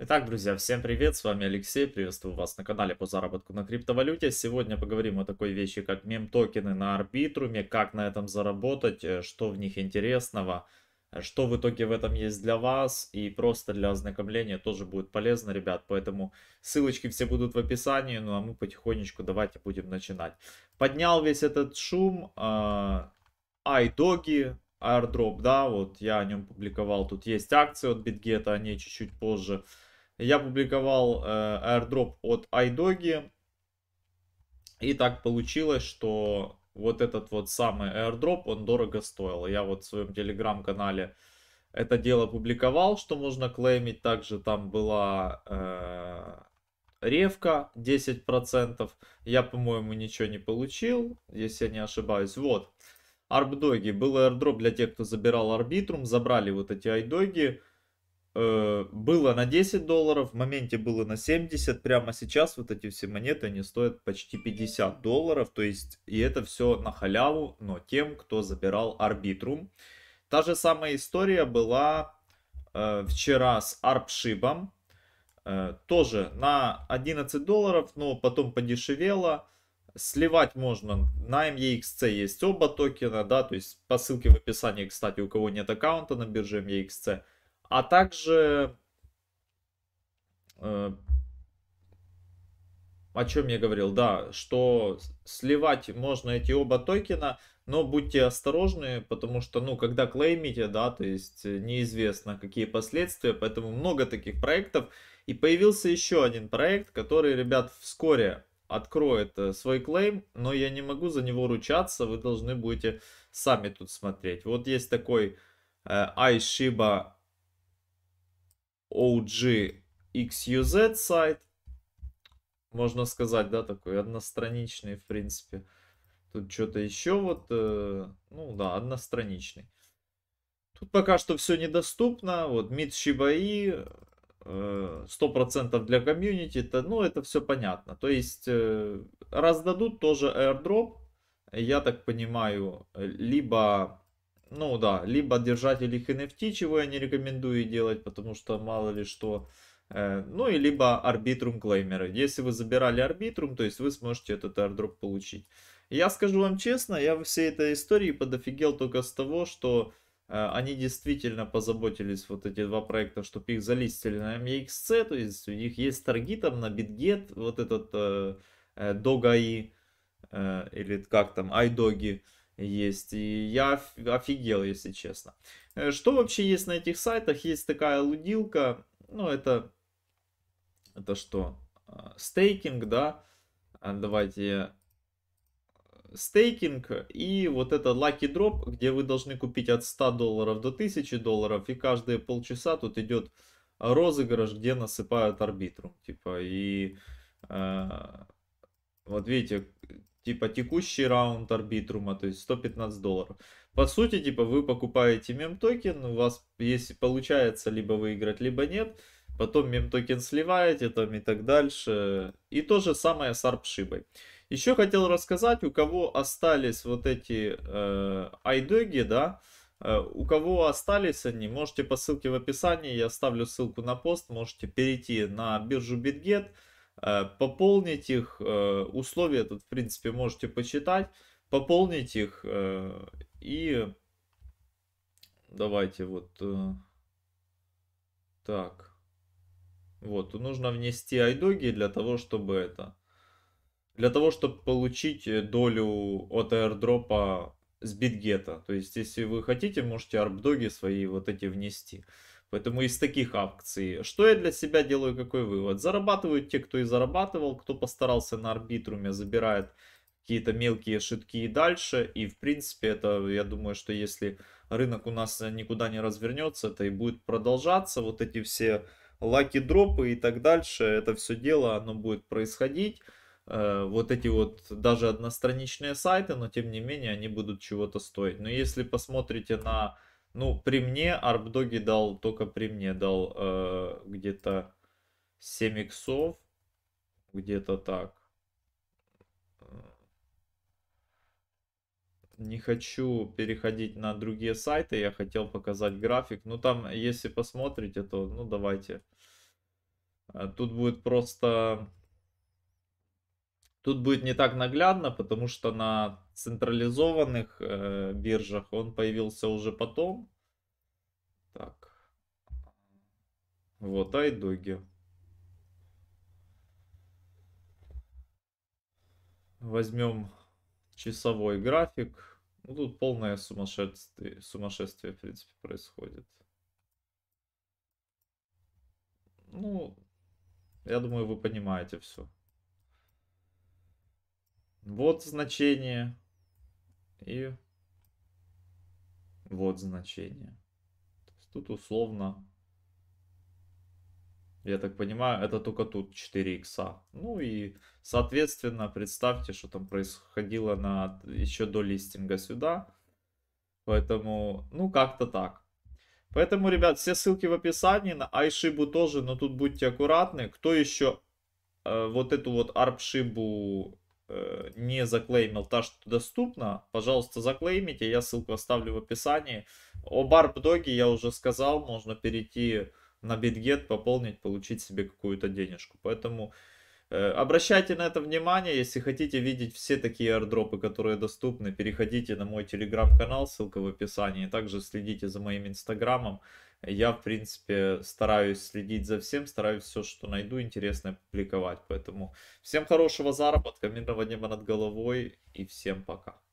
Итак, друзья, всем привет, с вами Алексей, приветствую вас на канале по заработку на криптовалюте. Сегодня поговорим о такой вещи, как мем-токены на арбитруме, как на этом заработать, э, что в них интересного, э, что в итоге в этом есть для вас и просто для ознакомления тоже будет полезно, ребят. Поэтому ссылочки все будут в описании, ну а мы потихонечку давайте будем начинать. Поднял весь этот шум, айдоги, airdrop, да, вот я о нем публиковал, тут есть акции от BitGet, о ней чуть-чуть позже. Я публиковал э, airdrop от iDoggy. И так получилось, что вот этот вот самый airdrop, он дорого стоил. Я вот в своем телеграм-канале это дело публиковал, что можно клеймить. Также там была э, ревка 10%. Я, по-моему, ничего не получил, если я не ошибаюсь. Вот. Арбдоги. Был airdrop для тех, кто забирал арбитрум. Забрали вот эти айдоги э, было на 10 долларов, в моменте было на 70, прямо сейчас вот эти все монеты, они стоят почти 50 долларов, то есть, и это все на халяву, но тем, кто забирал арбитрум. Та же самая история была э, вчера с арпшибом, э, тоже на 11 долларов, но потом подешевело, сливать можно. На MEXC есть оба токена, да, то есть по ссылке в описании, кстати, у кого нет аккаунта на бирже MEXC, а также... Э, о чем я говорил, да, что сливать можно эти оба токена, но будьте осторожны, потому что, ну, когда клеймите, да, то есть э, неизвестно, какие последствия, поэтому много таких проектов. И появился еще один проект, который, ребят, вскоре откроет э, свой клейм, но я не могу за него ручаться, вы должны будете сами тут смотреть. Вот есть такой э, iShiba OG сайт. Можно сказать, да, такой одностраничный, в принципе. Тут что-то еще вот, э, ну да, одностраничный. Тут пока что все недоступно. Вот Мид Шибаи, 100% для комьюнити, это, ну это все понятно. То есть э, раздадут тоже airdrop, я так понимаю, либо ну да, либо держатель их NFT, чего я не рекомендую делать, потому что мало ли что. Э, ну и либо арбитрум клеймеры. Если вы забирали арбитрум, то есть вы сможете этот airdrop получить. Я скажу вам честно, я во всей этой истории подофигел только с того, что э, они действительно позаботились, вот эти два проекта, чтобы их залистили на MEXC, то есть у них есть таргетом на BitGet, вот этот э, э Dogai, э, или как там, iDogi, есть. И я офигел, если честно. Э, что вообще есть на этих сайтах? Есть такая лудилка, ну это, это что? А, стейкинг, да? А, давайте э, стейкинг и вот это lucky drop, где вы должны купить от 100 долларов до 1000 долларов и каждые полчаса тут идет розыгрыш, где насыпают арбитру, типа и э, вот видите, типа текущий раунд арбитрума, то есть 115 долларов. По сути, типа вы покупаете мем токен, у вас если получается либо выиграть, либо нет, потом мем токен сливаете там и так дальше. И то же самое с арпшибой. Еще хотел рассказать, у кого остались вот эти э, айдоги, да, э, у кого остались они, можете по ссылке в описании, я оставлю ссылку на пост, можете перейти на биржу BitGet, Э, пополнить их. Э, условия тут, в принципе, можете почитать. Пополнить их э, и давайте вот так. Вот, нужно внести айдоги для того, чтобы это... Для того, чтобы получить долю от аирдропа с битгета. То есть, если вы хотите, можете арбдоги свои вот эти внести. Поэтому из таких акций. Что я для себя делаю, какой вывод? Зарабатывают те, кто и зарабатывал, кто постарался на арбитруме, забирает какие-то мелкие шитки и дальше. И в принципе это, я думаю, что если рынок у нас никуда не развернется, это и будет продолжаться. Вот эти все лаки дропы и так дальше, это все дело, оно будет происходить. Э, вот эти вот даже одностраничные сайты, но тем не менее они будут чего-то стоить. Но если посмотрите на ну, при мне Арбдоги дал, только при мне дал э, где-то 7 иксов, где-то так. Не хочу переходить на другие сайты, я хотел показать график. Ну, там, если посмотрите, то, ну, давайте. Э, тут будет просто Тут будет не так наглядно, потому что на централизованных э, биржах он появился уже потом. Так. Вот айдоги. Возьмем часовой график. Ну, тут полное сумасшествие, сумасшествие, в принципе, происходит. Ну, я думаю, вы понимаете все. Вот значение. И вот значение. тут условно, я так понимаю, это только тут 4 икса. Ну и, соответственно, представьте, что там происходило на, еще до листинга сюда. Поэтому, ну, как-то так. Поэтому, ребят, все ссылки в описании, на айшибу тоже, но тут будьте аккуратны. Кто еще э, вот эту вот арпшибу Э, не заклеймил та, что доступна, пожалуйста, заклеймите, я ссылку оставлю в описании. О барб-доге я уже сказал, можно перейти на BitGet, пополнить, получить себе какую-то денежку. Поэтому Э, обращайте на это внимание, если хотите видеть все такие ардропы, которые доступны, переходите на мой телеграм-канал, ссылка в описании. Также следите за моим инстаграмом. Я, в принципе, стараюсь следить за всем, стараюсь все, что найду, интересное публиковать. Поэтому всем хорошего заработка, мирного неба над головой и всем пока.